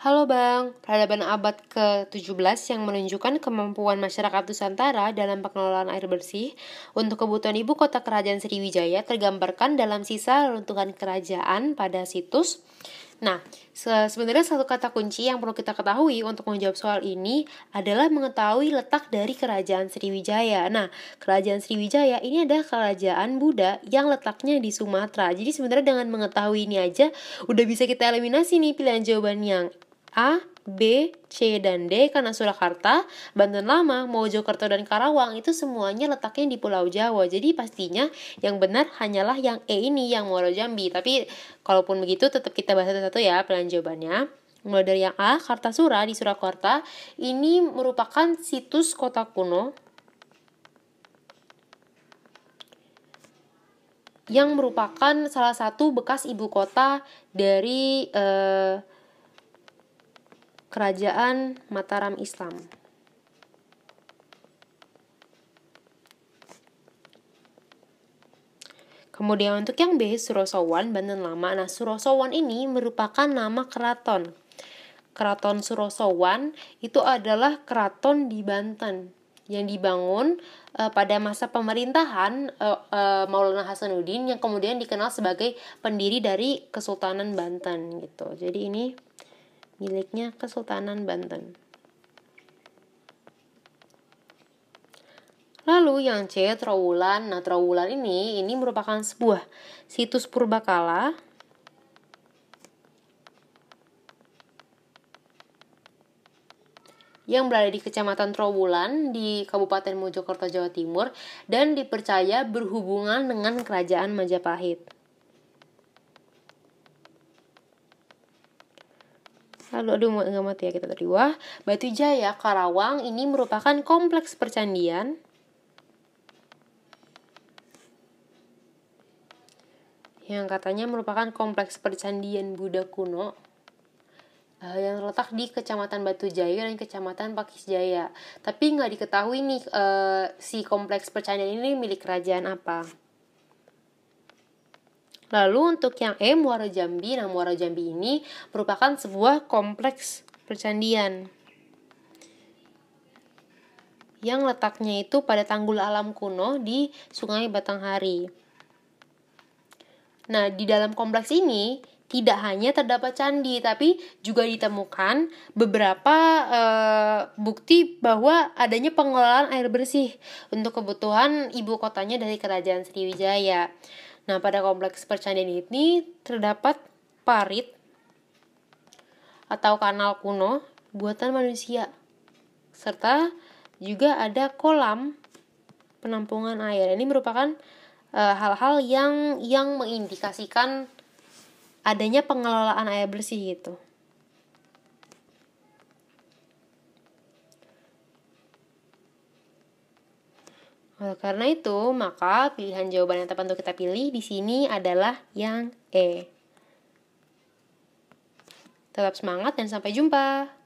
Halo Bang, peradaban abad ke-17 yang menunjukkan kemampuan masyarakat Nusantara dalam pengelolaan air bersih untuk kebutuhan ibu kota kerajaan Sriwijaya tergambarkan dalam sisa runtuhan kerajaan pada situs. Nah, sebenarnya satu kata kunci yang perlu kita ketahui untuk menjawab soal ini adalah mengetahui letak dari kerajaan Sriwijaya. Nah, kerajaan Sriwijaya ini adalah kerajaan Buddha yang letaknya di Sumatera. Jadi sebenarnya dengan mengetahui ini aja udah bisa kita eliminasi nih pilihan jawaban yang A, B, C, dan D karena Surakarta, Banten Lama, Mojokerto, dan Karawang itu semuanya letaknya di Pulau Jawa. Jadi pastinya yang benar hanyalah yang E ini, yang Muara Jambi. Tapi kalaupun begitu tetap kita bahas satu-satu ya pilihan jawabannya. Mulai dari yang A, Kartasura di Surakarta, ini merupakan situs kota kuno yang merupakan salah satu bekas ibu kota dari eh, Kerajaan Mataram Islam. Kemudian untuk yang B, Surosowan, Banten Lama. Nah, Surosowan ini merupakan nama keraton. Keraton Surosowan itu adalah keraton di Banten yang dibangun e, pada masa pemerintahan e, e, Maulana Hasanuddin yang kemudian dikenal sebagai pendiri dari Kesultanan Banten gitu. Jadi ini miliknya Kesultanan Banten. Lalu yang C Trowulan. Nah, Trowulan ini ini merupakan sebuah situs purbakala yang berada di Kecamatan Trowulan di Kabupaten Mojokerto Jawa Timur dan dipercaya berhubungan dengan Kerajaan Majapahit. Lalu aduh nggak mati ya kita tadi. Wah, Batu Jaya Karawang ini merupakan kompleks percandian yang katanya merupakan kompleks percandian Buddha kuno uh, yang terletak di Kecamatan Batu Jaya dan Kecamatan Pakis Jaya. Tapi nggak diketahui nih uh, si kompleks percandian ini milik kerajaan apa. Lalu untuk yang E Muara Jambi, nah Muara Jambi ini merupakan sebuah kompleks percandian yang letaknya itu pada tanggul alam kuno di Sungai Batanghari. Nah, di dalam kompleks ini tidak hanya terdapat candi, tapi juga ditemukan beberapa e, bukti bahwa adanya pengelolaan air bersih untuk kebutuhan ibu kotanya dari Kerajaan Sriwijaya. Nah, pada kompleks percandian ini terdapat parit atau kanal kuno buatan manusia serta juga ada kolam penampungan air. Ini merupakan eh, hal-hal e, yang yang mengindikasikan adanya pengelolaan air bersih gitu. Eh, karena itu, maka pilihan jawaban yang tepat untuk kita pilih di sini adalah yang E. Tetap semangat dan sampai jumpa.